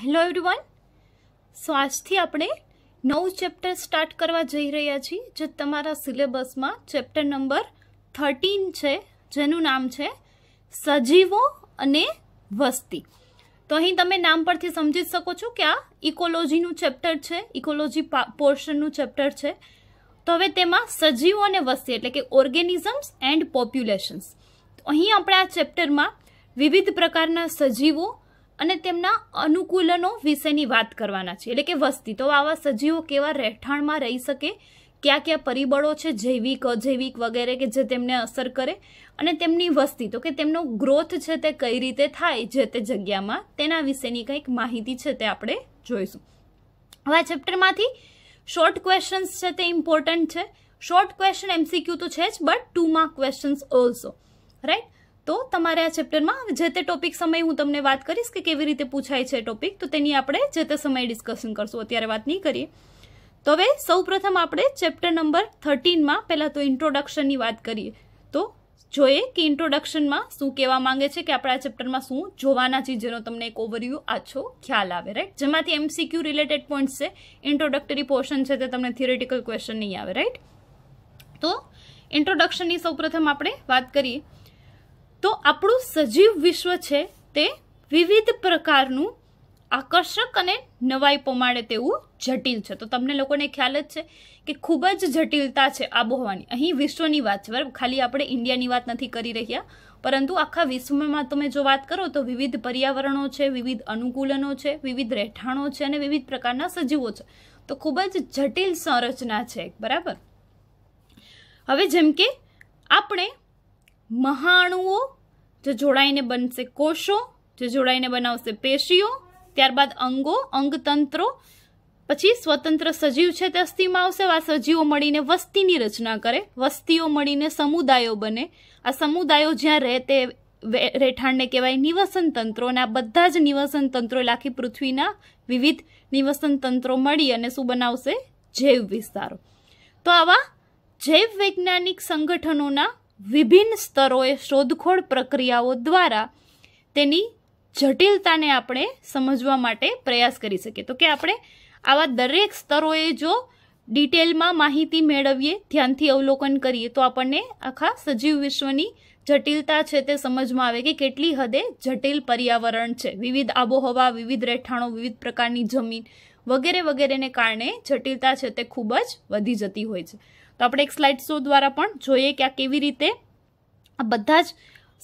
hello everyone સો આજથી આપણે નવું ચેપ્ટર સ્ટાર્ટ કરવા જઈ રહ્યા છીએ જે તમારા સિલેબસમાં ચેપ્ટર નંબર થર્ટીન છે જેનું નામ છે સજીવો અને વસ્તી તો અહીં તમે નામ પરથી સમજી શકો છો કે આ ઇકોલોજીનું ચેપ્ટર છે ઇકોલોજી પોર્શનનું ચેપ્ટર છે તો હવે તેમાં સજીવો અને વસ્તી એટલે કે ઓર્ગેનિઝમ્સ એન્ડ પોપ્યુલેશન્સ અહીં આપણે આ ચેપ્ટરમાં વિવિધ પ્રકારના સજીવો અને તેમના અનુકૂલનો વિશેની વાત કરવાના છે એટલે કે વસ્તી તો આવા સજીવો કેવા રહેઠાણમાં રહી શકે કયા કયા પરિબળો છે જૈવિક અજૈવિક વગેરે કે જે તેમને અસર કરે અને તેમની વસ્તી તો કે તેમનો ગ્રોથ છે તે કઈ રીતે થાય જે તે જગ્યામાં તેના વિશેની કંઈક માહિતી છે તે આપણે જોઈશું હવે આ ચેપ્ટરમાંથી શોર્ટ ક્વેશ્ચન્સ છે તે ઇમ્પોર્ટન્ટ છે શોર્ટ ક્વેશ્ચન એમસીક્યુ તો છે જ but two mark questions also right તો તમારે આ ચેપ્ટરમાં જે તે ટોપિક સમય હું તમને વાત કરીશ કે કેવી રીતે પૂછાય છે ટોપિક તો તેની આપણે જે તે સમયે ડિસ્કશન કરશું અત્યારે વાત નહીં કરીએ તો હવે સૌ આપણે ચેપ્ટર નંબર થર્ટીનમાં પહેલાં તો ઇન્ટ્રોડક્શનની વાત કરીએ તો જોઈએ કે ઇન્ટ્રોડક્શનમાં શું કહેવા માંગે છે કે આપણે આ ચેપ્ટરમાં શું જોવાના ચીજોનો તમને એક ઓવરવ્યૂ આછો ખ્યાલ આવે રાઈટ જેમાંથી એમસીક્યુ રિલેટેડ પોઈન્ટ્સ છે ઇન્ટ્રોડક્ટરી પોર્શન છે તે તમને થિયરેટિકલ ક્વેશ્ચન નહીં આવે રાઈટ તો ઇન્ટ્રોડક્શનની સૌપ્રથમ આપણે વાત કરીએ તો આપણું સજીવ વિશ્વ છે તે વિવિધ પ્રકારનું આકર્ષક અને નવાઈ પમાડે તેવું જટિલ છે તો તમને લોકોને ખ્યાલ જ છે કે ખૂબ જ જટિલતા છે આબોહવાની અહીં વિશ્વની વાત છે બરાબર ખાલી આપણે ઇન્ડિયાની વાત નથી કરી રહ્યા પરંતુ આખા વિશ્વમાં તમે જો વાત કરો તો વિવિધ પર્યાવરણો છે વિવિધ અનુકૂલનો છે વિવિધ રહેઠાણો છે અને વિવિધ પ્રકારના સજીવો છે તો ખૂબ જ જટિલ સંરચના છે બરાબર હવે જેમ કે આપણે મહાણુઓ જે જોડાઈને બનશે કોષો જે જોડાઈને બનાવશે પેશીઓ ત્યારબાદ અંગો અંગતંત્રો પછી સ્વતંત્ર સજીવ છે તે અસ્થિમાં આવશે આ સજીવો મળીને વસ્તીની રચના કરે વસ્તીઓ મળીને સમુદાયો બને આ સમુદાયો જ્યાં રહે તે રહેઠાણને કહેવાય નિવસન તંત્રો અને આ બધા જ નિવસન તંત્રો એટલે આખી પૃથ્વીના વિવિધ નિવસન તંત્રો મળી અને શું બનાવશે જૈવ વિસ્તારો તો આવા જૈવ વૈજ્ઞાનિક સંગઠનોના વિભિન્ન સ્તરોએ શોધખોળ પ્રક્રિયાઓ દ્વારા તેની જટિલતાને આપણે સમજવા માટે પ્રયાસ કરી શકીએ તો કે આપણે આવા દરેક સ્તરોએ જો ડિટેલમાં માહિતી મેળવીએ ધ્યાનથી અવલોકન કરીએ તો આપણને આખા સજીવ વિશ્વની જટિલતા છે તે સમજમાં આવે કે કેટલી હદે જટિલ પર્યાવરણ છે વિવિધ આબોહવા વિવિધ રહેઠાણો વિવિધ પ્રકારની જમીન વગેરે વગેરેને કારણે જટિલતા છે તે ખૂબ જ વધી જતી હોય છે તો આપણે એક સ્લાઇડ શો દ્વારા પણ જોઈએ કે આ કેવી રીતે આ બધા જ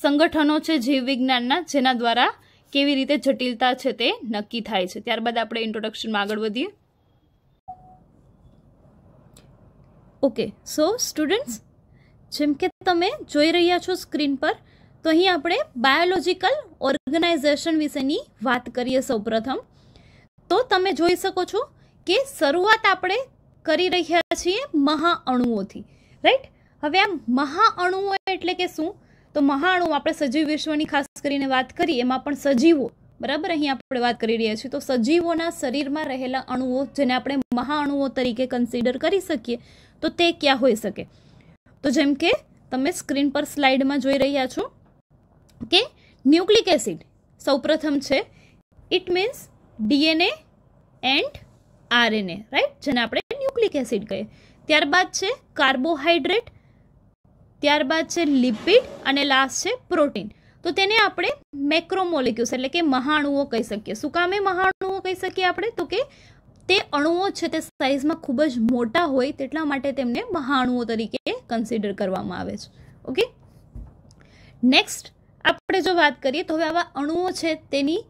સંગઠનો છે જીવવિજ્ઞાનના જેના દ્વારા કેવી રીતે જટિલતા છે તે નક્કી થાય છે ત્યારબાદ આપણે ઇન્ટ્રોડક્શનમાં આગળ વધીએ ઓકે સો સ્ટુડન્ટ્સ જેમ કે તમે જોઈ રહ્યા છો સ્ક્રીન પર તો અહીં આપણે બાયોલોજીકલ ઓર્ગેનાઇઝેશન વિશેની વાત કરીએ સૌપ્રથમ તો તમે જોઈ શકો છો કે શરૂઆત આપણે કરી રહ્યા છીએ મહાઅણુઓથી રાઈટ હવે આ મહાઅણુઓ એટલે કે શું તો મહાણુ આપણે સજીવ વિશ્વની ખાસ કરીને વાત કરીએ એમાં પણ સજીવો બરાબર અહીંયા આપણે વાત કરી રહ્યા છીએ તો સજીવોના શરીરમાં રહેલા અણુઓ જેને આપણે મહાઅણુઓ તરીકે કન્સિડર કરી શકીએ તો તે ક્યાં હોઈ શકે તો જેમ કે તમે સ્ક્રીન પર સ્લાઇડમાં જોઈ રહ્યા છો કે ન્યુક્લિક એસિડ સૌપ્રથમ છે it means DNA and RNA right જેને આપણે ન્યુક્લિક એસિડ કહીએ ત્યારબાદ છે કાર્બોહાઈડ્રેટ ત્યારબાદ છે લિપિડ અને લાસ્ટ છે પ્રોટીન તો તેને આપણે મેક્રોમોલિક્યુલ્સ એટલે કે મહાણુઓ કહી શકીએ શું કામે મહાણુઓ કહી શકીએ આપણે તો કે તે અણુઓ છે તે સાઇઝમાં ખૂબ જ મોટા હોય તેટલા માટે તેમને મહાણુઓ તરીકે કન્સિડર કરવામાં આવે છે ઓકે નેક્સ્ટ આપણે જો વાત કરીએ તો હવે આવા અણુઓ છે તેની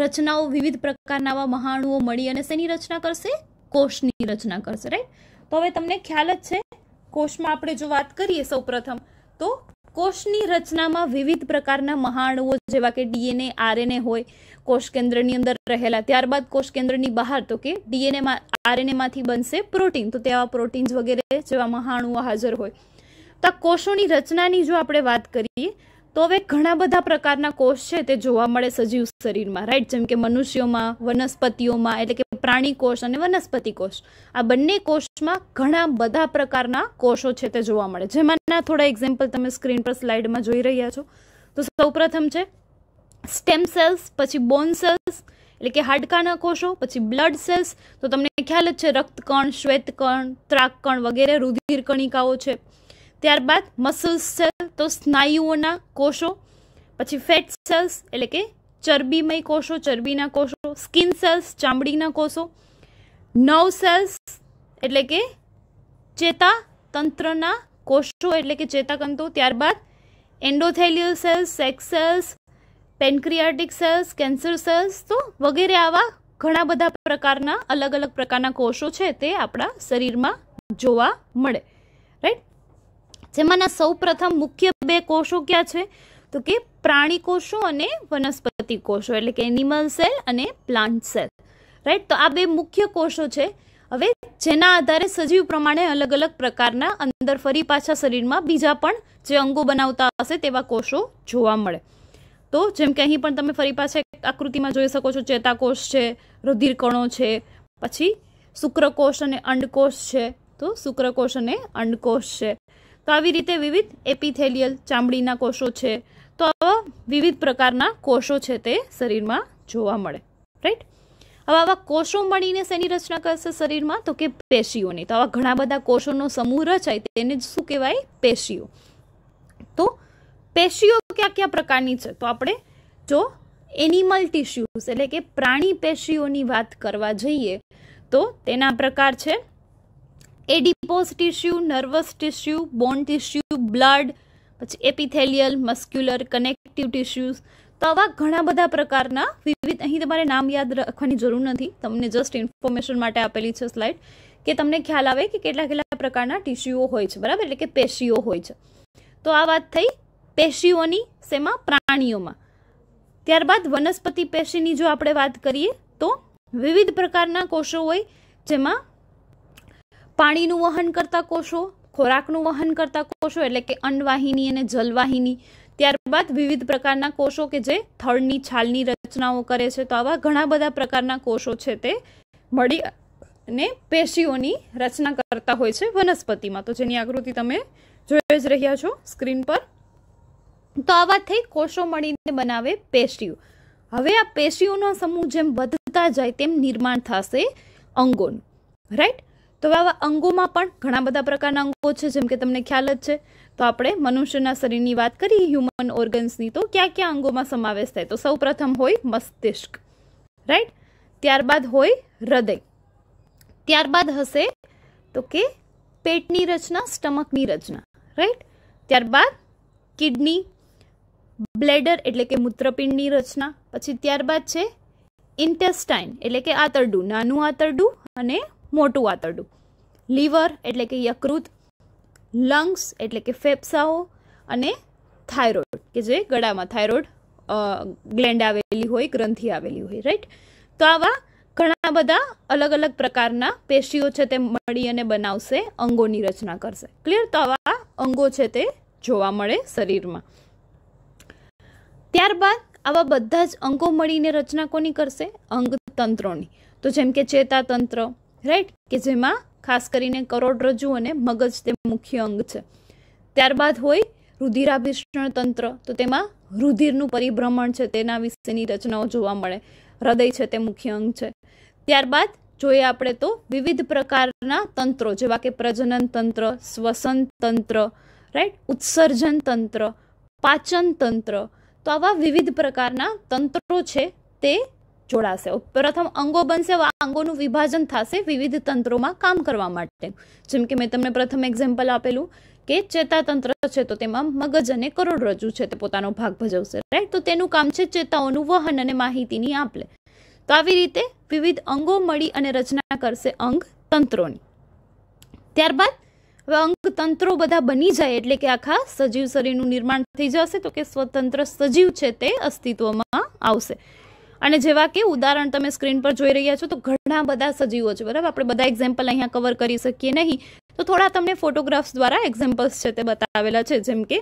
રચનાઓ વિવિધ પ્રકારના આવા મહાણુઓ મળી અને શેની રચના કરશે કોષની રચના કરશે રાઈટ તો હવે તમને ખ્યાલ જ છે કોષમાં આપણે જો વાત કરીએ સૌપ્રથમ તો કોષની રચનામાં વિવિધ પ્રકારના મહાણુઓ જેવા કે ડીએનએ આરએનએ હોય કોષ કેન્દ્રની અંદર રહેલા ત્યારબાદ કોષ કેન્દ્રની બહાર તો કે ડીએનએમાં આરએનએમાંથી બનશે પ્રોટીન તો તેવા પ્રોટીન્સ વગેરે જેવા મહાણુઓ હાજર હોય તો આ કોષોની રચનાની જો આપણે વાત કરીએ તો હવે ઘણા બધા પ્રકારના કોષ છે તે જોવા મળે સજીવ શરીરમાં રાઈટ જેમ કે મનુષ્યોમાં વનસ્પતિઓમાં એટલે કે પ્રાણી કોષ અને વનસ્પતિ કોષ આ બંને કોષમાં ઘણા બધા પ્રકારના કોષો છે તે જોવા મળે જેમાંના થોડા એક્ઝામ્પલ તમે સ્ક્રીન પર સ્લાઇડમાં જોઈ રહ્યા છો તો સૌપ્રથમ છે સ્ટેમ સેલ્સ પછી બોન સેલ્સ એટલે કે હાડકાના કોષો પછી બ્લડ સેલ્સ તો તમને ખ્યાલ જ છે રક્તકણ શ્વેતકણ ત્રાકકણ વગેરે રુધિર કણિકાઓ છે ત્યારબાદ મસલ્સ સેલ તો સ્નાયુઓના કોષો પછી ફેટ સેલ્સ એટલે કે ચરબીમય કોષો ચરબીના કોષો સ્કિન સેલ્સ ચામડીના કોષો નવ સેલ્સ એટલે કે ચેતા તંત્રના કોષો એટલે કે ચેતાકંતો ત્યારબાદ endothelial cells sex cells pancreatic cells cancer cells તો વગેરે આવા ઘણા બધા પ્રકારના અલગ અલગ પ્રકારના કોષો છે તે આપણા શરીરમાં જોવા મળે રાઈટ જેમાંના સૌપ્રથમ મુખ્ય બે કોષો ક્યાં છે તો કે પ્રાણી કોષો અને વનસ્પતિ કોષો એટલે કે એનિમલ સેલ અને પ્લાન્ટ સેલ રાઈટ તો આ બે મુખ્ય કોષો છે હવે જેના આધારે સજીવ પ્રમાણે અલગ અલગ પ્રકારના અંદર ફરી પાછા શરીરમાં બીજા પણ જે અંગો બનાવતા હશે તેવા કોષો જોવા મળે તો જેમ કે અહીં પણ તમે ફરી પાછા આકૃતિમાં જોઈ શકો છો ચેતાકોષ છે રુધિરકણો છે પછી શુક્રકોષ અને અંડકોષ છે તો શુક્રકોષ અને અંડકોષ છે તો આવી રીતે વિવિધ એપિથેલિયલ ચામડીના કોષો છે તો આવા વિવિધ પ્રકારના કોષો છે તે શરીરમાં જોવા મળે રાઈટ હવે આવા કોષો મળીને શેની રચના કરશે શરીરમાં તો કે પેશીઓની તો આવા ઘણા બધા કોષોનો સમૂહ રચાય તેને જ શું કહેવાય પેશીઓ તો પેશીઓ કયા કયા પ્રકારની છે તો આપણે જો એનિમલ ટિશ્યુઝ એટલે કે પ્રાણી પેશીઓની વાત કરવા જઈએ તો તેના પ્રકાર છે adipose tissue nervous tissue bone tissue blood પછી એપિથેલિયલ મસ્ક્યુલર કનેક્ટિવ ટિશ્યુઝ તો આવા ઘણા બધા પ્રકારના વિવિધ અહીં તમારે નામ યાદ રાખવાની જરૂર નથી તમને જસ્ટ ઇન્ફોર્મેશન માટે આપેલી છે સ્લાઇડ કે તમને ખ્યાલ આવે કે કેટલા કેટલા પ્રકારના ટિશ્યુઓ હોય છે બરાબર એટલે કે પેશીઓ હોય છે તો આ વાત થઈ પેશીઓની શેમાં પ્રાણીઓમાં ત્યારબાદ વનસ્પતિ પેશીની જો આપણે વાત કરીએ તો વિવિધ પ્રકારના કોષો હોય જેમાં પાણીનું વહન કરતા કોષો ખોરાકનું વહન કરતા કોષો એટલે કે અન્નવાહિની અને જલવાહિની ત્યારબાદ વિવિધ પ્રકારના કોષો કે જે થળની છાલની રચનાઓ કરે છે તો આવા ઘણા બધા પ્રકારના કોષો છે તે મળી અને પેશીઓની રચના કરતા હોય છે વનસ્પતિમાં તો જેની આકૃતિ તમે જોઈ જ રહ્યા છો સ્ક્રીન પર તો આવા થઈ કોષો મળીને બનાવે પેશીઓ હવે આ પેશીઓનો સમૂહ જેમ વધતા જાય તેમ નિર્માણ થશે અંગોનું રાઈટ તો આવા અંગોમાં પણ ઘણા બધા પ્રકારના અંગો છે જેમ કે તમને ખ્યાલ જ છે તો આપણે મનુષ્યના શરીરની વાત કરીએ હ્યુમન ઓર્ગન્સની તો ક્યાં ક્યાં અંગોમાં સમાવેશ થાય તો સૌપ્રથમ હોય મસ્તિષ્ક રાઈટ ત્યારબાદ હોય હૃદય ત્યારબાદ હશે તો કે પેટની રચના સ્ટમકની રચના રાઈટ ત્યારબાદ કિડની બ્લેડર એટલે કે મૂત્રપિંડની રચના પછી ત્યારબાદ છે ઇન્ટેસ્ટાઇન એટલે કે આતરડું નાનું આતરડું અને મોટું આંતરડું લીવર એટલે કે યકૃત લંગ્સ એટલે કે ફેફસાઓ અને થાઇરોઇડ કે જે ગળામાં થાઇરોઇડ ગ્લેન્ડ આવેલી હોય ગ્રંથિ આવેલી હોય રાઈટ તો આવા ઘણા બધા અલગ અલગ પ્રકારના પેશીઓ છે તે મળી અને બનાવશે અંગોની રચના કરશે ક્લિયર તો આવા અંગો છે તે જોવા મળે શરીરમાં ત્યારબાદ આવા બધા જ અંગો મળીને રચના કોની કરશે અંગતંત્રોની તો જેમ કે ચેતાતંત્ર રાઈટ કે જેમાં ખાસ કરીને કરોડરજ્જુ અને મગજ તે મુખ્ય અંગ છે ત્યારબાદ હોય રુધિરાભિષણ તંત્ર તો તેમાં રુધિરનું પરિભ્રમણ છે તેના વિશેની રચનાઓ જોવા મળે હૃદય છે તે મુખ્ય અંગ છે ત્યારબાદ જોઈએ આપણે તો વિવિધ પ્રકારના તંત્રો જેવા કે પ્રજનન તંત્ર શ્વસન તંત્ર રાઈટ ઉત્સર્જન તંત્ર પાચન તંત્ર તો આવા વિવિધ પ્રકારના તંત્રો છે તે જોડાશે પ્રથમ અંગો બનશે આ અંગોનું વિભાજન થશે વિવિધ તંત્રોમાં કામ કરવા માટે જેમ કે મેં તમને પ્રથમ એક્ઝામ્પલ આપેલું કે ચેતાતંત્ર છે તો તેમાં મગજ અને કરોડરજ્જુ છે તે પોતાનો ભાગ ભજવશે રાઈટ તો તેનું કામ છે ચેતાઓનું વહન અને માહિતીની આપલે તો આવી રીતે વિવિધ અંગો મળી અને રચના કરશે અંગ તંત્રોની ત્યારબાદ હવે અંગ તંત્રો બધા બની જાય એટલે કે આખા સજીવ શરીરનું નિર્માણ થઈ જશે તો કે સ્વતંત્ર સજીવ છે તે અસ્તિત્વમાં આવશે અને જેવા કે ઉદાહરણ તમે સ્ક્રીન પર જોઈ રહ્યા છો તો ઘણા બધા સજીવો છે બરાબર આપણે બધા એક્ઝામ્પલ અહીંયા કવર કરી શકીએ નહીં તો થોડા તમને ફોટોગ્રાફ્સ દ્વારા એક્ઝામ્પલ્સ છે તે બતાવેલા છે જેમ કે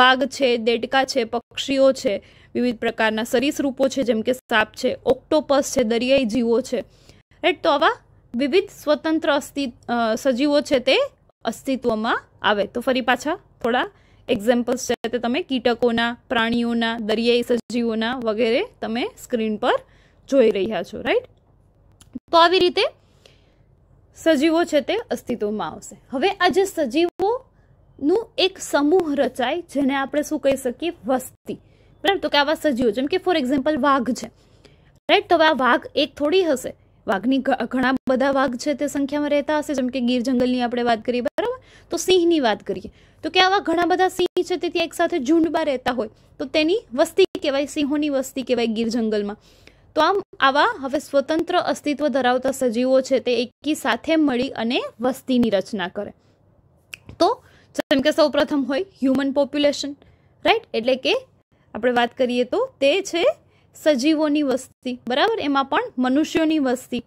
વાઘ છે દેડકા છે પક્ષીઓ છે વિવિધ પ્રકારના સરીસૃપો છે જેમ કે સાપ છે ઓક્ટોપસ છે દરિયાઈ જીવો છે રાઈટ તો આવા વિવિધ સ્વતંત્ર અસ્તિત્વ સજીવો છે તે અસ્તિત્વમાં આવે તો ફરી પાછા થોડા એક્ઝામ્પલ્સ છે તે તમે કીટકોના પ્રાણીઓના દરિયાઈ સજીવોના વગેરે તમે સ્ક્રીન પર જોઈ રહ્યા છો રાઈટ તો આવી રીતે સજીવો છે તે અસ્તિત્વમાં આવશે હવે આ જે સજીવોનું એક સમૂહ રચાય જેને આપણે શું કહી શકીએ વસ્તી બરાબર તો કે આવા સજીવો જેમ કે ફોર એક્ઝામ્પલ વાઘ છે રાઈટ તો હવે આ વાઘ એક થોડી હશે વાઘની ઘણા બધા વાઘ છે તે સંખ્યામાં રહેતા હશે જેમ કે ગીર જંગલની આપણે વાત કરીએ બરાબર તો સિંહની વાત કરીએ તો કે આવા ઘણા બધા સિંહ છે તે ત્યાં એકસાથે ઝુંડમાં રહેતા હોય તો તેની વસ્તી કહેવાય સિંહોની વસ્તી કહેવાય ગીર જંગલમાં તો આમ આવા હવે સ્વતંત્ર અસ્તિત્વ ધરાવતા સજીવો છે તે એકી સાથે મળી અને વસ્તીની રચના કરે તો જેમ કે સૌપ્રથમ હોય હ્યુમન પોપ્યુલેશન રાઈટ એટલે કે આપણે વાત કરીએ તો તે છે સજીવોની વસ્તી બરાબર એમાં પણ મનુષ્યોની વસ્તી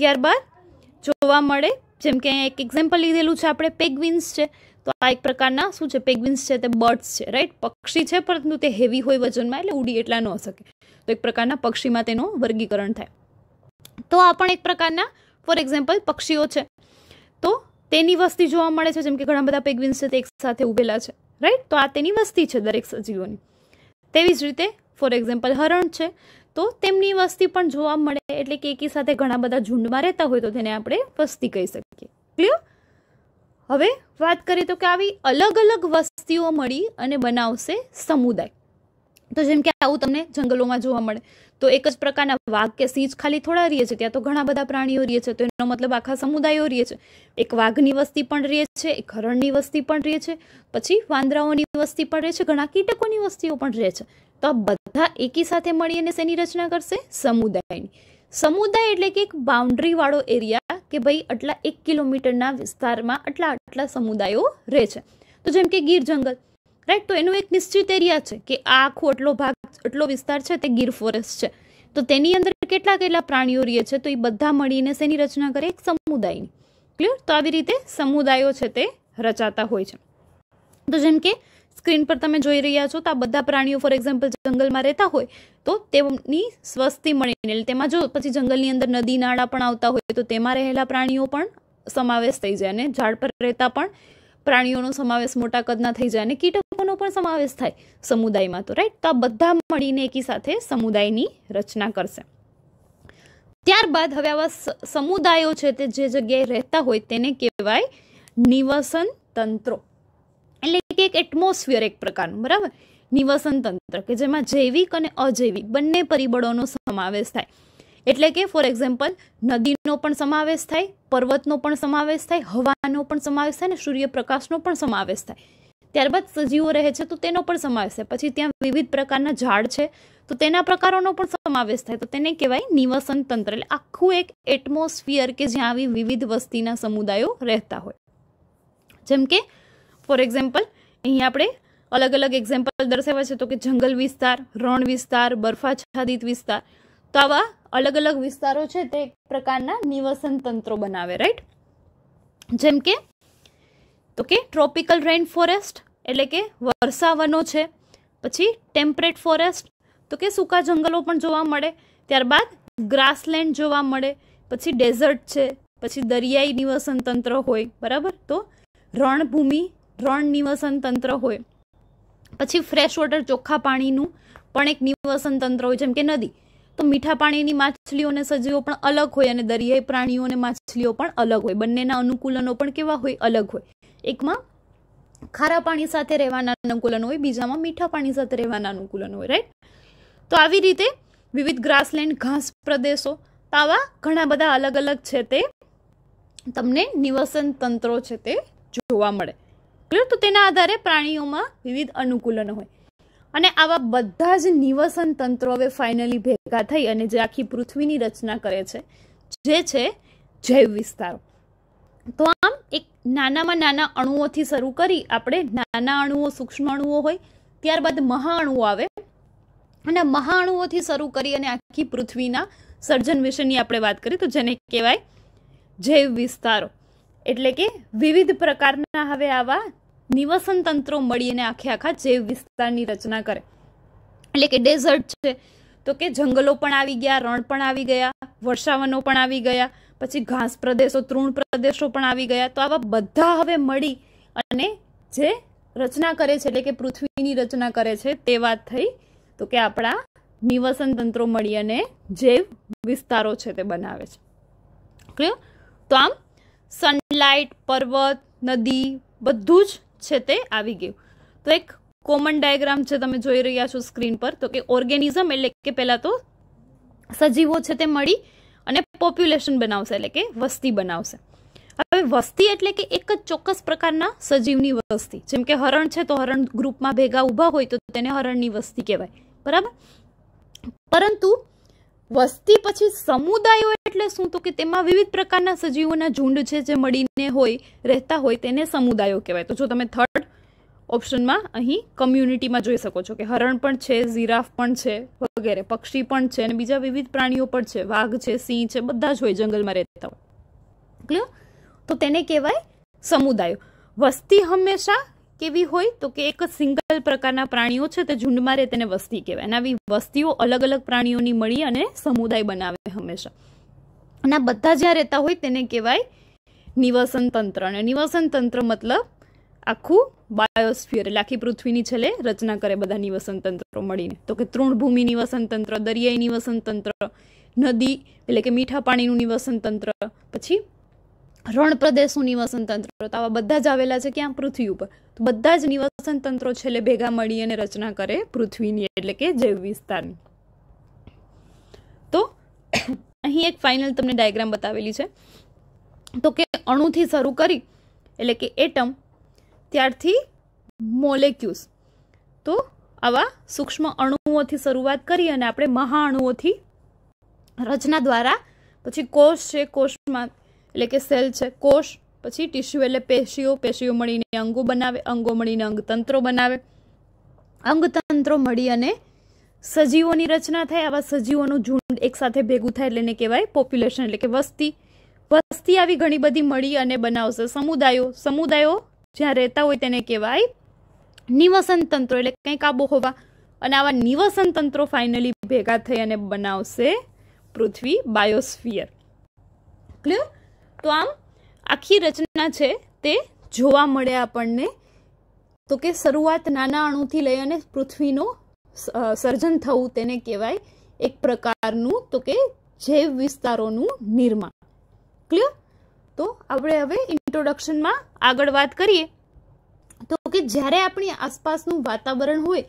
ત્યારબાદ જોવા મળે જેમ કે અહીંયા એક એક્ઝામ્પલ લીધેલું છે આપણે પેગ્વિન્સ છે તો આ એક પ્રકારના શું છે પેગ્વિન્સ છે તે બર્ડ્સ છે રાઈટ પક્ષી છે પરંતુ તે હેવી હોય વજનમાં એટલે ઉડી એટલા ન શકે તો એક પ્રકારના પક્ષીમાં તેનું વર્ગીકરણ થાય તો આ પણ એક પ્રકારના ફોર એક્ઝામ્પલ પક્ષીઓ છે તો તેની વસ્તી જોવા મળે છે જેમ કે ઘણા બધા પેગ્વિન્સ છે તે એક સાથે ઉભેલા છે રાઈટ તો આ તેની વસ્તી છે દરેક સજીવોની તેવી જ રીતે ફોર એક્ઝામ્પલ હરણ છે તો તેમની વસ્તી પણ જોવા મળે એટલે કે એકી સાથે ઘણા બધા ઝુંડમાં રહેતા હોય તો તેને આપણે વસ્તી કહી શકીએ ક્લિયર હવે વાત કરીએ તો કે આવી અલગ અલગ વસ્તીઓ મળી અને બનાવશે સમુદાય તો જેમ કે આવું તમને જંગલોમાં જોવા મળે તો એક જ પ્રકારના વાઘ કે સિંહ ખાલી થોડા રીએ છે ત્યાં તો ઘણા બધા પ્રાણીઓ રીએ છે તો એનો મતલબ આખા સમુદાયો રીએ છે એક વાઘની વસ્તી પણ રીએ છે એક હરણની વસ્તી પણ રીએ છે પછી વાંદરાઓની વસ્તી પણ રહે છે ઘણા કીટકોની વસ્તીઓ પણ રહે છે તો આ બધા એકી સાથે મળીને શેની રચના કરશે સમુદાયની સમુદાય એટલે કે એક બાઉન્ડ્રીવાળો એરિયા કે ભાઈ આટલા એક કિલોમીટરના વિસ્તારમાં આટલા આટલા સમુદાયો રહે છે તો જેમ કે ગીર જંગલ રાઈટ તો એનો એક નિશ્ચિત એરિયા છે કે આ આખો આટલો ભાગ આટલો વિસ્તાર છે તે ગીર ફોરેસ્ટ છે તો તેની અંદર કેટલા કેટલા પ્રાણીઓ રહે છે તો એ બધા મળીને શેની રચના કરે એક સમુદાયની ક્લિયર તો આવી રીતે સમુદાયો છે તે રચાતા હોય છે તો જેમ કે સ્ક્રીન પર તમે જોઈ રહ્યા છો તો આ બધા પ્રાણીઓ ફોર એક્ઝામ્પલ જંગલમાં રહેતા હોય તો તેમની સ્વસ્તી મળીને તેમાં જો પછી જંગલની અંદર નદી નાળા પણ આવતા હોય તો તેમાં રહેલા પ્રાણીઓ પણ સમાવેશ થઈ જાય અને ઝાડ પર રહેતા પણ પ્રાણીઓનો સમાવેશ મોટા કદના થઈ જાય અને કીટકોનો પણ સમાવેશ થાય સમુદાયમાં તો રાઈટ તો આ બધા મળીને એકી સાથે સમુદાયની રચના કરશે ત્યારબાદ હવે આવા સમુદાયો છે તે જે જગ્યાએ રહેતા હોય તેને કહેવાય નિવસન તંત્રો એક એક એટમોસ્ફિયર એક પ્રકારનું બરાબર નિવસન તંત્ર કે જેમાં જૈવિક અને અજૈવિક બંને પરિબળોનો સમાવેશ થાય એટલે કે ફોર એક્ઝામ્પલ નદીનો પણ સમાવેશ થાય પર્વતનો પણ સમાવેશ થાય હવાનો પણ સમાવેશ થાય અને સૂર્યપ્રકાશનો પણ સમાવેશ થાય ત્યારબાદ સજીવો રહે છે તો તેનો પણ સમાવેશ થાય પછી ત્યાં વિવિધ પ્રકારના ઝાડ છે તો તેના પ્રકારોનો પણ સમાવેશ થાય તો તેને કહેવાય નિવસન તંત્ર એટલે આખું એક એટમોસ્ફિયર કે જ્યાં આવી વિવિધ વસ્તીના સમુદાયો રહેતા હોય જેમ કે ફોર એક્ઝામ્પલ અહીં આપણે અલગ અલગ એક્ઝામ્પલ દર્શાવ્યા છે તો કે જંગલ વિસ્તાર રણ વિસ્તાર બરફાચ્છાદિત વિસ્તાર તો આવા અલગ અલગ વિસ્તારો છે તે એક પ્રકારના નિવસન તંત્રો બનાવે રાઈટ જેમ કે તો કે ટ્રોપિકલ રેઇન ફોરેસ્ટ એટલે કે વરસાવનો છે પછી ટેમ્પરેટ ફોરેસ્ટ તો કે સૂકા જંગલો પણ જોવા મળે ત્યારબાદ ગ્રાસલેન્ડ જોવા મળે પછી ડેઝર્ટ છે પછી દરિયાઈ નિવસન તંત્ર હોય બરાબર તો રણભૂમિ ડ્રોણ નિવસન તંત્ર હોય પછી ફ્રેશ વોટર ચોખ્ખા પાણીનું પણ એક નિવસન તંત્ર હોય જેમ કે નદી તો મીઠા પાણીની માછલીઓ અને સજીવો પણ અલગ હોય અને દરિયાઈ પ્રાણીઓ અને માછલીઓ પણ અલગ હોય બંનેના અનુકૂલનો પણ કેવા હોય અલગ હોય એકમાં ખારા પાણી સાથે રહેવાના અનુકૂલન હોય બીજામાં મીઠા પાણી સાથે રહેવાના અનુકૂલન હોય રાઈટ તો આવી રીતે વિવિધ ગ્રાસલેન્ડ ઘાસ પ્રદેશો તો આવા ઘણા બધા અલગ અલગ છે તે તમને નિવસન તંત્રો છે તે જોવા મળે ક્લિયર તો તેના આધારે પ્રાણીઓમાં વિવિધ અનુકૂલન હોય અને આવા બધા જ નિવસન તંત્રો હવે ફાઇનલી ભેગા થઈ અને જે આખી પૃથ્વીની રચના કરે છે જે છે જૈવ વિસ્તારો તો આમ એક નાનામાં નાના અણુઓથી શરૂ કરી આપણે નાના અણુઓ સૂક્ષ્મ અણુઓ હોય ત્યારબાદ મહાઅણુઓ આવે અને મહાઅણુઓથી શરૂ કરી અને આખી પૃથ્વીના સર્જન વિશેની આપણે વાત કરીએ તો જેને કહેવાય જૈવ વિસ્તારો એટલે કે વિવિધ પ્રકારના હવે આવા નિવસન તંત્રો મળીને આખે આખા જૈવ વિસ્તારની રચના કરે એટલે કે ડેઝર્ટ છે તો કે જંગલો પણ આવી ગયા રણ પણ આવી ગયા વર્ષાવનો પણ આવી ગયા પછી ઘાસ પ્રદેશો તૃણ પ્રદેશો પણ આવી ગયા તો આવા બધા હવે મળી અને જે રચના કરે છે એટલે કે પૃથ્વીની રચના કરે છે તે વાત થઈ તો કે આપણા નિવસન તંત્રો મળી અને જૈવ વિસ્તારો છે તે બનાવે છે ક્લિયર તો આમ સનલાઇટ પર્વત નદી બધું જ છે તે આવી ગયું તો એક કોમન ડાયાગ્રામ છે તમે જોઈ રહ્યા છો સ્ક્રીન પર તો કે ઓર્ગેનિઝમ એટલે કે પહેલાં તો સજીવો છે તે મળી અને પોપ્યુલેશન બનાવશે એટલે કે વસ્તી બનાવશે હવે વસ્તી એટલે કે એક જ ચોક્કસ પ્રકારના સજીવની વસ્તી જેમ કે હરણ છે તો હરણ ગ્રુપમાં ભેગા ઊભા હોય તો તેને હરણની વસ્તી કહેવાય બરાબર પરંતુ વસ્તી પછી સમુદાયો એટલે શું તો કે તેમાં વિવિધ પ્રકારના સજીવોના ઝુંડ છે જે મળીને હોય રહેતા હોય તેને સમુદાયો કહેવાય તો જો તમે થર્ડ ઓપ્શનમાં અહીં કમ્યુનિટીમાં જોઈ શકો છો કે હરણ પણ છે ઝીરાફ પણ છે વગેરે પક્ષી પણ છે અને બીજા વિવિધ પ્રાણીઓ પણ છે વાઘ છે સિંહ છે બધા જ હોય જંગલમાં રહેતા હોય ક્લિયર તો તેને કહેવાય સમુદાયો વસ્તી હંમેશા કેવી હોય તો કે એક સિંગલ પ્રકારના પ્રાણીઓ છે તે ઝુંડમાં રહે તેને વસ્તી કહેવાય અને આવી વસ્તીઓ અલગ અલગ પ્રાણીઓની મળી અને સમુદાય બનાવે હંમેશા અને આ બધા જ્યાં રહેતા હોય તેને કહેવાય નિવસન તંત્ર અને નિવસન તંત્ર મતલબ આખું બાયોસ્ફિયર એટલે આખી પૃથ્વીની છેલ્લે રચના કરે બધા નિવસન તંત્રો મળીને તો કે તૃણભૂમિ નિવસન તંત્ર દરિયાઈ નિવસન તંત્ર નદી એટલે કે મીઠા પાણીનું નિવસન તંત્ર પછી રણ પ્રદેશનું નિવસન તંત્ર તો આવા બધા જ આવેલા છે ક્યાં પૃથ્વી ઉપર તો બધા જ નિવસન તંત્રો છેલ્લે ભેગા મળી અને રચના કરે પૃથ્વીની એટલે કે જૈવ વિસ્તારની તો અહીં એક ફાઇનલ તમને ડાયાગ્રામ બતાવેલી છે તો કે અણુથી શરૂ કરી એટલે કે એટમ ત્યારથી મોલેક્યુલ્સ તો આવા સૂક્ષ્મ અણુઓથી શરૂઆત કરી અને આપણે મહાઅણુઓથી રચના દ્વારા પછી કોષ છે કોષમાં એટલે કે સેલ છે કોષ પછી ટીશ્યુ એટલે પેશીઓ પેશીઓ મળીને અંગો બનાવે અંગો મળીને અંગતંત્રો બનાવે અંગતંત્રો મળી અને સજીવોની રચના થાય આવા સજીવોનું ઝુંડ એકસાથે ભેગું થાય એટલે એને કહેવાય પોપ્યુલેશન એટલે કે વસ્તી વસ્તી આવી ઘણી બધી મળી અને બનાવશે સમુદાયો સમુદાયો જ્યાં રહેતા હોય તેને કહેવાય નિવસન તંત્રો એટલે કંઈક આબોહવા અને આવા નિવસન તંત્રો ફાઇનલી ભેગા થઈ અને બનાવશે પૃથ્વી બાયોસ્ફિયર ક્લિયર તો આમ આખી રચના છે તે જોવા મળે આપણને તો કે શરૂઆત નાના અણુથી લઈ અને પૃથ્વીનો સર્જન થવું તેને કહેવાય એક પ્રકારનું તો કે જૈવ વિસ્તારોનું નિર્માણ ક્લિયર તો આપણે હવે ઇન્ટ્રોડક્શનમાં આગળ વાત કરીએ તો કે જ્યારે આપણી આસપાસનું વાતાવરણ હોય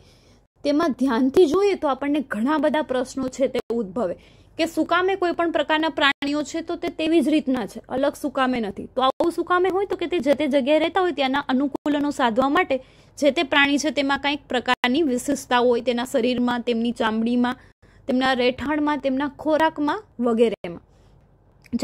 તેમાં ધ્યાનથી જોઈએ તો આપણને ઘણા બધા પ્રશ્નો છે તે ઉદ્ભવે કે સુકામે કોઈ પણ પ્રકારના પ્રાણીઓ છે તો તે તેવી જ રીતના છે અલગ સુકામે નથી તો આવું સુકામે હોય તો કે તે જે તે જગ્યાએ રહેતા હોય ત્યાંના અનુકૂલનો સાધવા માટે જે તે પ્રાણી છે તેમાં કંઈક પ્રકારની વિશેષતા હોય તેના શરીરમાં તેમની ચામડીમાં તેમના રહેઠાણમાં તેમના ખોરાકમાં વગેરેમાં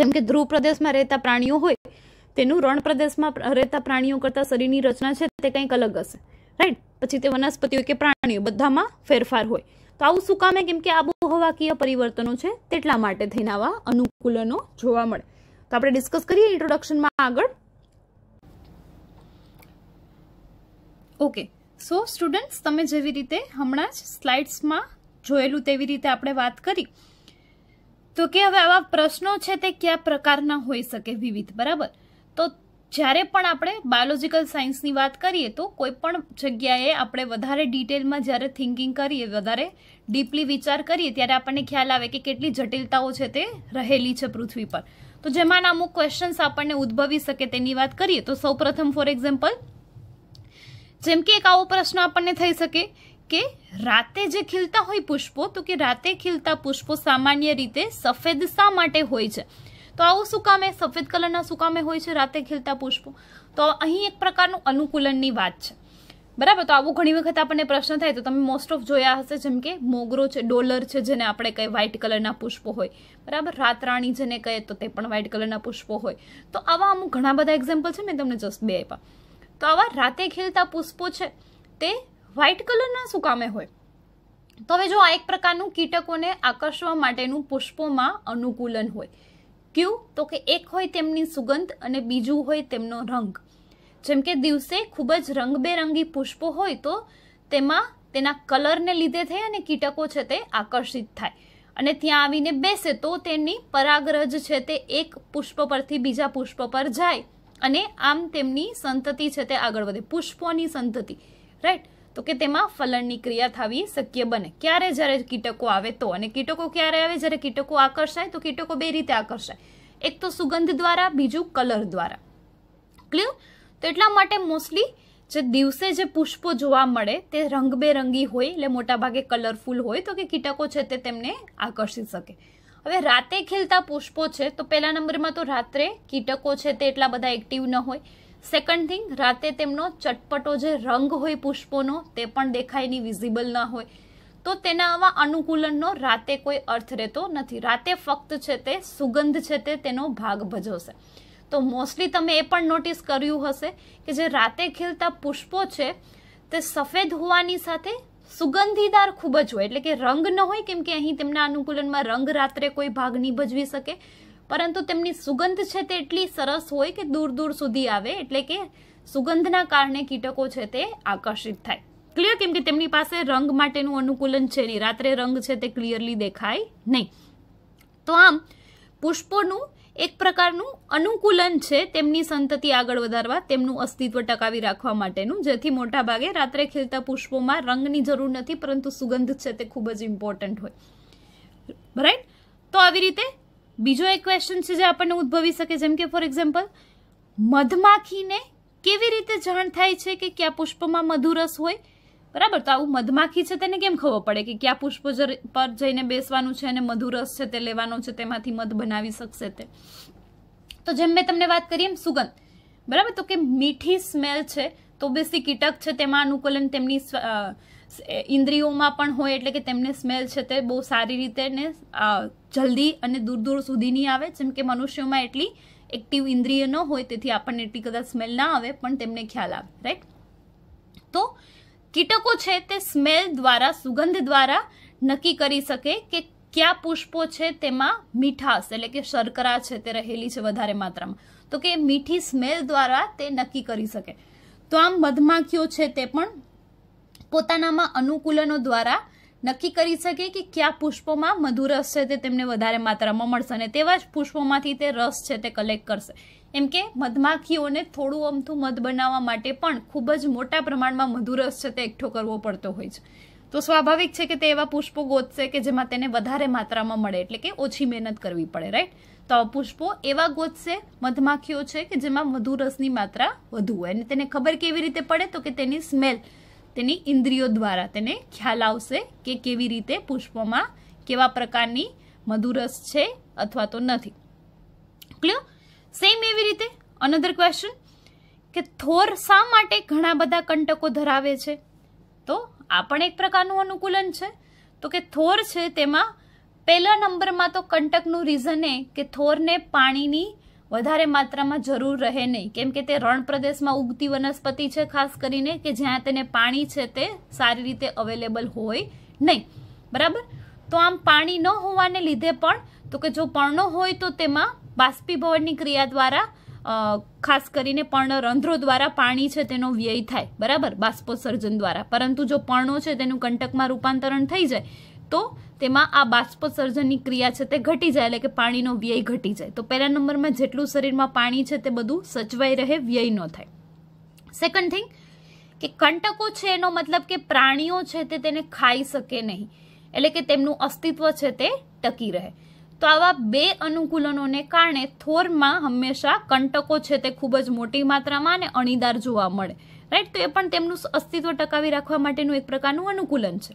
જેમ કે ધ્રુવ પ્રદેશમાં રહેતા પ્રાણીઓ હોય તેનું રણ પ્રદેશમાં રહેતા પ્રાણીઓ કરતાં શરીરની રચના છે તે કંઈક અલગ હશે રાઈટ પછી તે વનસ્પતિઓ કે પ્રાણીઓ બધામાં ફેરફાર હોય તો આવું શું કામે કેમ કે આબોહવાકીય પરિવર્તનો છે તેટલા માટે થઈને આવા અનુકૂલનો જોવા મળે તો આપણે ડિસ્કસ કરીએ ઇન્ટ્રોડક્શનમાં આગળ ઓકે સો સ્ટુડન્ટ્સ તમે જેવી રીતે હમણાં જ સ્લાઇડ્સમાં જોયેલું તેવી રીતે આપણે વાત કરી તો કે હવે આવા પ્રશ્નો છે તે કયા પ્રકારના હોઈ શકે વિવિધ બરાબર તો જ્યારે પણ આપણે બાયોલોજિકલ સાયન્સની વાત કરીએ તો કોઈ પણ જગ્યાએ આપણે વધારે ડિટેલમાં જ્યારે થિંકિંગ કરીએ વધારે ડીપલી વિચાર કરીએ ત્યારે આપણને ખ્યાલ આવે કે કેટલી જટિલતાઓ છે તે રહેલી છે પૃથ્વી પર તો જેમાંના અમુક ક્વેશ્ચન્સ આપણને ઉદ્ભવી શકે તેની વાત કરીએ તો સૌપ્રથમ ફોર એક્ઝામ્પલ જેમ કે એક આવો પ્રશ્ન આપણને થઈ શકે કે રાતે જે ખીલતા હોય પુષ્પો તો કે રાતે ખીલતા પુષ્પો સામાન્ય રીતે સફેદ શા માટે હોય છે તો આવું શું કામે સફેદ કલરના શું કામે હોય છે રાતે ખીલતા પુષ્પો તો અહીં એક પ્રકારનું અનુકૂલનની વાત છે બરાબર તો આવું ઘણી વખત આપણને પ્રશ્ન થાય તો તમે મોસ્ટ ઓફ જોયા હશે જેમ કે મોગરો છે ડોલર છે જેને આપણે કહીએ વ્હાઇટ કલરના પુષ્પો હોય બરાબર રાતરાણી જેને કહે તો તે પણ વ્હાઇટ કલરના પુષ્પો હોય તો આવા અમુક ઘણા બધા એક્ઝામ્પલ છે મેં તમને જસ્ટ બે આપ્યા તો આવા રાતે ખીલતા પુષ્પો છે તે વ્હાઇટ કલરના શું કામે હોય તો હવે જો આ એક પ્રકારનું કીટકોને આકર્ષવા માટેનું પુષ્પોમાં અનુકૂલન હોય ક્યુ તો કે એક હોય તેમની સુગંધ અને બીજું હોય તેમનો રંગ જેમ કે દિવસે ખૂબ જ રંગબેરંગી પુષ્પો હોય તો તેમાં તેના કલરને લીધે થઈ અને કીટકો છે તે આકર્ષિત થાય અને ત્યાં આવીને બેસે તો તેની પરાગરજ છે તે એક પુષ્પ પરથી બીજા પુષ્પ પર જાય અને આમ તેમની સંતતિ છે તે આગળ વધે પુષ્પોની સંતતિ રાઈટ તો કે તેમાં ફલણની ક્રિયા થવી શક્ય બને ક્યારે જ્યારે કીટકો આવે તો અને કીટકો ક્યારે આવે જ્યારે કીટકો આકર્ષાય તો કીટકો બે રીતે આકર્ષાય એક તો સુગંધ દ્વારા બીજું કલર દ્વારા ક્લિયર તો એટલા માટે મોસ્ટલી જે દિવસે જે પુષ્પો જોવા મળે તે રંગબેરંગી હોય એટલે મોટાભાગે કલરફુલ હોય તો કે કીટકો છે તે તેમને આકર્ષી શકે હવે રાતે ખીલતા પુષ્પો છે તો પહેલા નંબરમાં તો રાત્રે કીટકો છે તે એટલા બધા એક્ટિવ ન હોય સેકન્ડ થિંગ રાતે તેમનો ચટપટો જે રંગ હોય પુષ્પોનો તે પણ દેખાય નહીં વિઝિબલ ના હોય તો તેના આવા અનુકૂલનનો રાતે કોઈ અર્થ રહેતો નથી રાતે ફક્ત છે તે સુગંધ છે તે તેનો ભાગ ભજવશે તો મોસ્ટલી તમે એ પણ નોટિસ કર્યું હશે કે જે રાતે ખીલતા પુષ્પો છે તે સફેદ હોવાની સાથે સુગંધીદાર ખૂબ જ હોય એટલે કે રંગ ન હોય કેમ કે અહીં તેમના અનુકૂલનમાં રંગ રાત્રે કોઈ ભાગ નહીં ભજવી શકે પરંતુ તેમની સુગંધ છે તે એટલી સરસ હોય કે દૂર દૂર સુધી આવે એટલે કે સુગંધના કારણે કીટકો છે તે આકર્ષિત થાય ક્લિયર કેમ કે તેમની પાસે રંગ માટેનું અનુકૂલન છે નહીં રાત્રે રંગ છે તે ક્લિયરલી દેખાય નહીં તો આમ પુષ્પોનું એક પ્રકારનું અનુકૂલન છે તેમની સંતતિ આગળ વધારવા તેમનું અસ્તિત્વ ટકાવી રાખવા માટેનું જેથી મોટાભાગે રાત્રે ખીલતા પુષ્પોમાં રંગની જરૂર નથી પરંતુ સુગંધ છે તે ખૂબ જ ઇમ્પોર્ટન્ટ હોય રાઈટ તો આવી રીતે બીજો એક ક્વેશ્ચન છે જે આપણને ઉદ્ભવી શકે જેમ કે ફોર એક્ઝામ્પલ મધમાખીને કેવી રીતે જાણ થાય છે કે કયા પુષ્પમાં મધુરસ હોય બરાબર તો આવું મધમાખી છે તેને કેમ ખબર પડે કે ક્યાં પુષ્પ પર જઈને બેસવાનું છે અને મધુરસ છે તે લેવાનો છે તેમાંથી મધ બનાવી શકશે તે તો જેમ મેં તમને વાત કરી એમ સુગંધ બરાબર તો કે મીઠી સ્મેલ છે તો બેસી કીટક છે તેમાં અનુકૂલન તેમની ઇન્દ્રિયોમાં પણ હોય એટલે કે તેમને સ્મેલ છે તે બહુ સારી રીતે ને જલ્દી અને દૂર દૂર સુધીની આવે જેમ કે મનુષ્યોમાં એટલી એક્ટિવ ઇન્દ્રિય ન હોય તેથી આપણને એટલી કદાચ સ્મેલ ના આવે પણ તેમને ખ્યાલ આવે રાઈટ તો કીટકો છે તે સ્મેલ દ્વારા સુગંધ દ્વારા નક્કી કરી શકે કે કયા પુષ્પો છે તેમાં મીઠાશ એટલે કે શર્કરા છે તે રહેલી છે વધારે માત્રામાં તો કે મીઠી સ્મેલ દ્વારા તે નક્કી કરી શકે તો આમ મધમાખીઓ છે તે પણ પોતાનામાં અનુકૂલનો દ્વારા નક્કી કરી શકે કે કયા પુષ્પોમાં મધુરસ છે તે તેમને વધારે માત્રામાં મળશે અને તેવા જ પુષ્પોમાંથી તે રસ છે તે કલેક્ટ કરશે એમ કે મધમાખીઓને થોડું અમથું મધ બનાવવા માટે પણ ખૂબ જ મોટા પ્રમાણમાં મધુરસ છે તે એકઠો કરવો પડતો હોય છે તો સ્વાભાવિક છે કે તે એવા પુષ્પો ગોતશે કે જેમાં તેને વધારે માત્રામાં મળે એટલે કે ઓછી મહેનત કરવી પડે રાઈટ તો પુષ્પો એવા ગોતશે મધમાખીઓ છે કે જેમાં મધુરસની માત્રા વધુ હોય અને તેને ખબર કેવી રીતે પડે તો કે તેની સ્મેલ તેની ઇન્દ્રિયો દ્વારા તેને ખ્યાલ આવશે કે કેવી રીતે પુષ્પોમાં કેવા પ્રકારની મધુરસ છે અથવા તો નથી ક્લિયર અનધર ક્વેશ્ચન કે થોર શા માટે ઘણા બધા કંટકો ધરાવે છે તો આ પણ એક પ્રકારનું અનુકૂલન છે તો કે થોર છે તેમાં પહેલા નંબરમાં તો કંટકનું રીઝન એ કે થોરને પાણીની વધારે માત્રામાં જરૂર રહે નહીં કેમ કે તે રણ પ્રદેશમાં ઉગતી વનસ્પતિ છે ખાસ કરીને કે જ્યાં તેને પાણી છે તે સારી રીતે અવેલેબલ હોય નહીં બરાબર તો આમ પાણી ન હોવાને લીધે પણ તો કે જો પર્ણો હોય તો તેમાં બાષ્પીભવનની ક્રિયા દ્વારા ખાસ કરીને પર્ણ રંધ્રો દ્વારા પાણી છે તેનો વ્યય થાય બરાબર બાષ્પોત્સર્જન દ્વારા પરંતુ જો પર્ણો છે તેનું કંટકમાં રૂપાંતરણ થઈ જાય તો તેમાં આ બાષ્પોત્સર્જનની ક્રિયા છે તે ઘટી જાય એટલે કે પાણીનો વ્યય ઘટી જાય તો પહેલા નંબરમાં જેટલું શરીરમાં પાણી છે તે બધું સચવાઈ રહે વ્યય ન થાય સેકન્ડ થિંગ કે કંટકો છે એનો મતલબ કે પ્રાણીઓ છે તે તેને ખાઈ શકે નહીં એટલે કે તેમનું અસ્તિત્વ છે તે ટકી રહે તો આવા બે અનુકૂલનોને કારણે થોરમાં હંમેશા કંટકો છે તે ખૂબ જ મોટી માત્રામાં અને અણીદાર જોવા મળે રાઈટ તો એ પણ તેમનું અસ્તિત્વ ટકાવી રાખવા માટેનું એક પ્રકારનું અનુકૂલન છે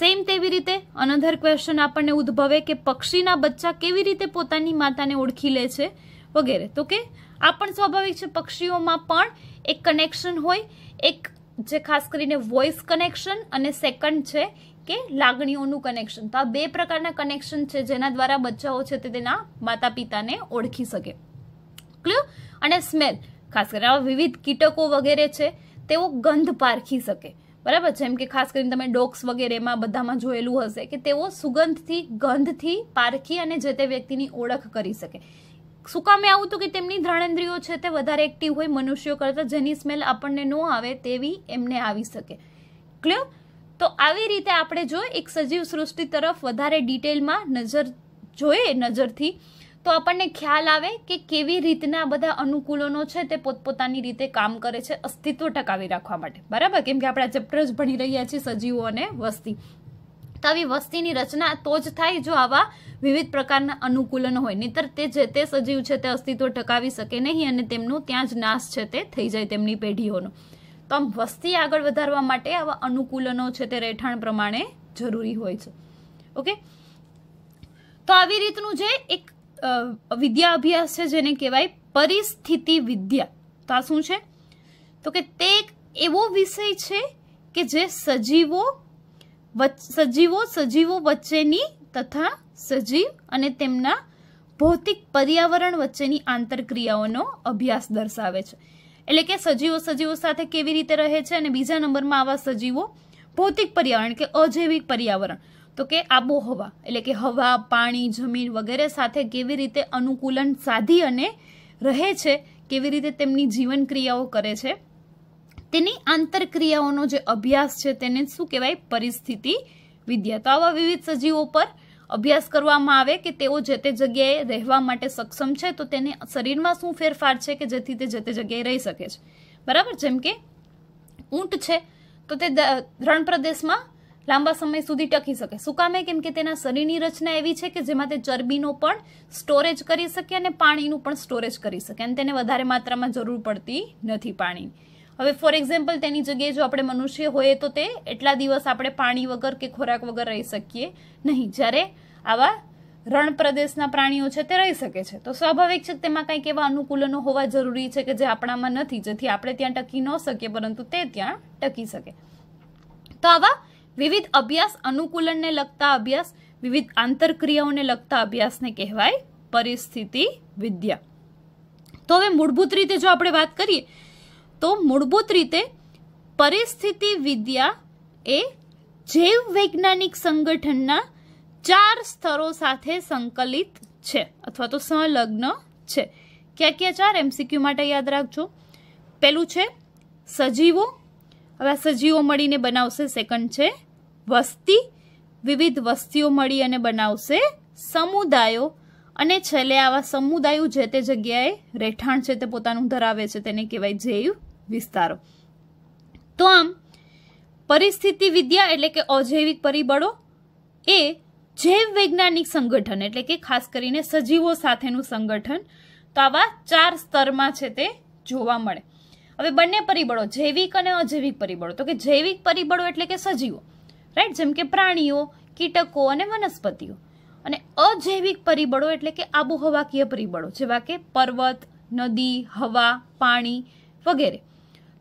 સેમ તેવી રીતે અનધર ક્વેશ્ચન આપણને ઉદ્ભવે કે પક્ષીના બચ્ચા કેવી રીતે પોતાની માતાને ઓળખી લે છે વગેરે તો કે આ પણ સ્વાભાવિક છે પક્ષીઓમાં પણ એક કનેક્શન હોય એક જે ખાસ કરીને વોઇસ કનેક્શન અને સેકન્ડ છે કે લાગણીઓનું કનેક્શન તો આ બે પ્રકારના કનેક્શન છે જેના દ્વારા બચ્ચાઓ છે તે તેના માતા પિતાને ઓળખી શકે ક્લિયર અને સ્મેલ ખાસ કરીને આવા વિવિધ કીટકો વગેરે છે તેઓ ગંધ પારખી શકે બરાબર જેમ કે ખાસ કરીને તમે ડોગ્સ વગેરેમાં બધામાં જોયેલું હશે કે તેઓ સુગંધથી ગંધથી પારખી અને જે તે વ્યક્તિની ઓળખ કરી શકે શું કામે આવું તો કે તેમની ધ્રાણેન્દ્રિયો છે તે વધારે એક્ટિવ હોય મનુષ્યો કરતાં જેની સ્મેલ આપણને ન આવે તેવી એમને આવી શકે ક્લિયર તો આવી રીતે આપણે જો એક સજીવ સૃષ્ટિ તરફ વધારે ડિટેલમાં નજર જોઈએ નજરથી તો આપણને ખ્યાલ આવે કે કેવી રીતના બધા અનુકૂલનો છે તે પોતપોતાની રીતે કામ કરે છે અસ્તિત્વ ટકાવી રાખવા માટે બરાબર કેમ કે આપણે ચેપ્ટર જ ભણી રહ્યા છીએ સજીવો અને વસ્તી તો આવી વસ્તીની રચના તો જ થાય જો આવા વિવિધ પ્રકારના અનુકૂલન હોય નહીતર તે જે તે સજીવ છે તે અસ્તિત્વ ટકાવી શકે નહીં અને તેમનું ત્યાં જ નાશ છે તે થઈ જાય તેમની પેઢીઓનો તો આમ વસ્તી આગળ વધારવા માટે આવા અનુકૂલનો છે તે રહેઠાણ પ્રમાણે જરૂરી હોય છે ઓકે તો આવી રીતનું જે એક વિદ્યા અભ્યાસ છે જેને કહેવાય પરિસ્થિતિ વિદ્યા તો આ શું છે તો કે તે એક એવો વિષય છે કે જે સજીવો સજીવો સજીવો વચ્ચેની તથા સજીવ અને તેમના ભૌતિક પર્યાવરણ વચ્ચેની આંતરક્રિયાઓનો અભ્યાસ દર્શાવે છે એટલે કે સજીવો સજીવો સાથે કેવી રીતે રહે છે અને બીજા નંબરમાં આવા સજીવો ભૌતિક પર્યાવરણ કે અજૈવિક પર્યાવરણ તો કે આબોહવા એટલે કે હવા પાણી જમીન વગેરે સાથે કેવી રીતે અનુકૂલન સાધી અને રહે છે કેવી રીતે તેમની જીવન ક્રિયાઓ કરે છે તેની આંતરક્રિયાઓનો જે અભ્યાસ છે તેને શું કહેવાય પરિસ્થિતિ વિદ્યા તો આવા વિવિધ સજીવો પર અભ્યાસ કરવામાં આવે કે તેઓ જે તે જગ્યાએ રહેવા માટે સક્ષમ છે તો તેને શરીરમાં શું ફેરફાર છે કે જેથી તે જે તે જગ્યાએ રહી શકે છે બરાબર જેમ કે ઊંટ છે તો તે રણ પ્રદેશમાં લાંબા સમય સુધી ટકી શકે શું કામે કેમ કે તેના શરીરની રચના એવી છે કે જેમાં તે ચરબીનો પણ સ્ટોરેજ કરી શકે અને પાણીનું પણ સ્ટોરેજ કરી શકે અને તેને વધારે માત્રામાં જરૂર પડતી નથી પાણીની હવે ફોર એક્ઝામ્પલ તેની જગ્યાએ જો આપણે મનુષ્ય હોઈએ તો તે એટલા દિવસ આપણે પાણી વગર કે ખોરાક વગર રહી શકીએ નહીં જ્યારે આવા રણ પ્રદેશના પ્રાણીઓ છે તે રહી શકે છે તો સ્વાભાવિક છે તેમાં કંઈક એવા અનુકૂલનો હોવા જરૂરી છે કે જે આપણામાં નથી જેથી આપણે ત્યાં ટકી ન શકીએ પરંતુ તે ત્યાં ટકી શકે તો આવા વિવિધ અભ્યાસ અનુકૂલનને લગતા અભ્યાસ વિવિધ આંતરક્રિયાઓને લગતા અભ્યાસને કહેવાય પરિસ્થિતિ વિદ્યા તો હવે મૂળભૂત રીતે જો આપણે વાત કરીએ તો મૂળભૂત રીતે પરિસ્થિતિ વિદ્યા એ જૈવ વૈજ્ઞાનિક સંગઠનના ચાર સ્તરો સાથે સંકલિત છે અથવા તો સંલગ્ન છે ક્યાં ક્યાં ચાર એમસીક્યુ માટે યાદ રાખજો પહેલું છે સજીવો હવે સજીવો મળીને બનાવશે સેકન્ડ છે વસ્તી વિવિધ વસ્તીઓ મળી અને બનાવશે સમુદાયો અને છેલ્લે આવા સમુદાયો જે તે જગ્યાએ રહેઠાણ છે તે પોતાનું ધરાવે છે તેને કહેવાય જૈવ વિસ્તારો તો આમ પરિસ્થિતિ વિદ્યા એટલે કે અજૈવિક પરિબળો એ જૈવ વૈજ્ઞાનિક સંગઠન એટલે કે ખાસ કરીને સજીવો સાથેનું સંગઠન તો આવા ચાર સ્તરમાં છે તે જોવા મળે હવે બંને પરિબળો જૈવિક અને અજૈવિક પરિબળો તો કે જૈવિક પરિબળો એટલે કે સજીવો રાઈટ જેમ કે પ્રાણીઓ કીટકો અને વનસ્પતિઓ અને અજૈવિક પરિબળો એટલે કે આબોહવાકીય પરિબળો જેવા કે પર્વત નદી હવા પાણી વગેરે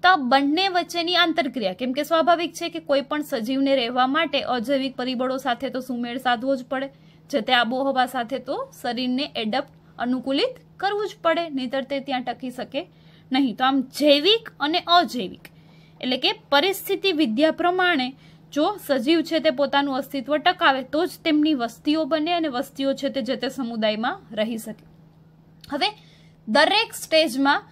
તો બંને વચ્ચેની આંતરક્રિયા કેમ કે સ્વાભાવિક છે કે કોઈ પણ સજીવને રહેવા માટે અજૈવિક પરિબળો સાથે તો સુમેળ સાધવો જ પડે જે તે આબોહવા સાથે તો શરીરને એડપ્ટ અનુકૂલિત કરવું જ પડે નહીતર તે ત્યાં ટકી શકે નહીં તો આમ જૈવિક અને અજૈવિક એટલે કે પરિસ્થિતિ વિદ્યા પ્રમાણે જો સજીવ છે તે પોતાનું અસ્તિત્વ ટકાવે તો જ તેમની વસ્તીઓ બને અને વસ્તીઓ છે તે જે તે સમુદાયમાં રહી શકે હવે દરેક સ્ટેજમાં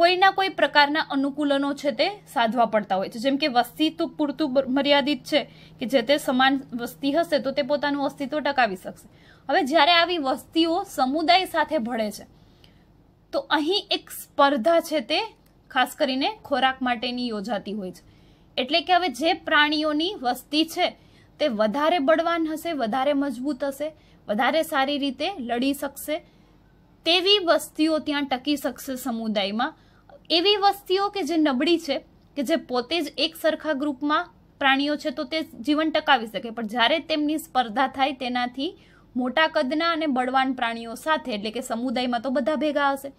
કોઈના કોઈ પ્રકારના અનુકૂલનો છે તે સાધવા પડતા હોય છે જેમ કે વસ્તી તો પૂરતું મર્યાદિત છે કે જે તે સમાન વસ્તી હશે તો તે પોતાનું અસ્તિત્વ ટકાવી શકશે હવે જ્યારે આવી વસ્તીઓ સમુદાય સાથે ભળે છે તો અહીં એક સ્પર્ધા છે તે ખાસ કરીને ખોરાક માટેની યોજાતી હોય છે એટલે કે હવે જે પ્રાણીઓની વસ્તી છે તે વધારે બળવાન હશે વધારે મજબૂત હશે વધારે સારી રીતે લડી શકશે તેવી વસ્તીઓ ત્યાં ટકી શકશે સમુદાયમાં એવી વસ્તીઓ કે જે નબળી છે કે જે પોતે જ એક સરખા ગ્રુપમાં પ્રાણીઓ છે તો તે જીવન ટકાવી શકે પણ જ્યારે તેમની સ્પર્ધા થાય તેનાથી મોટા કદના અને બળવાન પ્રાણીઓ સાથે એટલે કે સમુદાયમાં તો બધા ભેગા હશે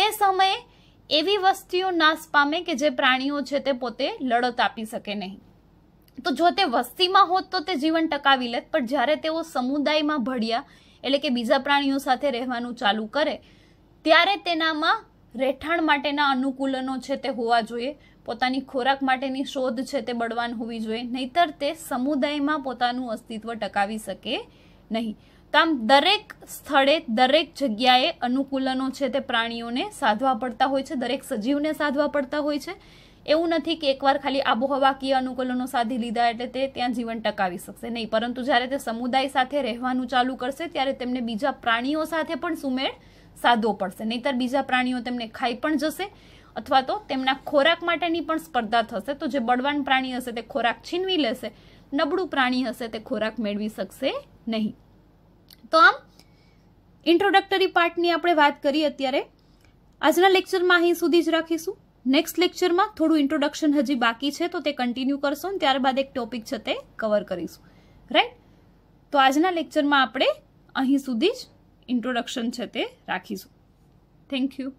તે સમયે એવી વસ્તીઓ નાશ પામે કે જે પ્રાણીઓ છે તે પોતે લડત આપી શકે નહીં તો જો તે વસ્તીમાં હોત તો તે જીવન ટકાવી લેત પણ જ્યારે તેઓ સમુદાયમાં ભળ્યા એટલે કે બીજા પ્રાણીઓ સાથે રહેવાનું ચાલુ કરે ત્યારે તેનામાં રહેઠાણ માટેના અનુકૂલનો છે તે હોવા જોઈએ પોતાની ખોરાક માટેની શોધ છે તે બળવાન હોવી જોઈએ નહીતર તે સમુદાયમાં પોતાનું અસ્તિત્વ ટકાવી શકે નહીં તો આમ દરેક સ્થળે દરેક જગ્યાએ અનુકૂલનો છે તે પ્રાણીઓને સાધવા પડતા હોય છે દરેક સજીવને સાધવા પડતા હોય છે એવું નથી કે એકવાર ખાલી આબોહવાકીય અનુકૂલનો સાધી લીધા એટલે તે ત્યાં જીવન ટકાવી શકશે નહીં પરંતુ જ્યારે તે સમુદાય સાથે રહેવાનું ચાલુ કરશે ત્યારે તેમને બીજા પ્રાણીઓ સાથે પણ સુમેળ સાધવો પડશે નહીતર બીજા પ્રાણીઓ તેમને ખાઈ પણ જશે અથવા તો તેમના ખોરાક માટેની પણ સ્પર્ધા થશે તો જે બળવાન પ્રાણી હશે તે ખોરાક છીનવી લેશે નબળું પ્રાણી હશે તે ખોરાક મેળવી શકશે નહીં તો આમ ઇન્ટ્રોડક્ટરી પાર્ટની આપણે વાત કરી અત્યારે આજના લેક્ચરમાં અહીં સુધી જ રાખીશું નેક્સ્ટ લેક્ચરમાં થોડું ઇન્ટ્રોડક્શન હજી બાકી છે તો તે કન્ટિન્યુ કરશો ને ત્યારબાદ એક ટોપિક છે તે કવર કરીશું રાઈટ તો આજના લેક્ચરમાં આપણે અહીં સુધી જ ઇન્ટ્રોડક્શન છે તે રાખીશું થેન્ક યુ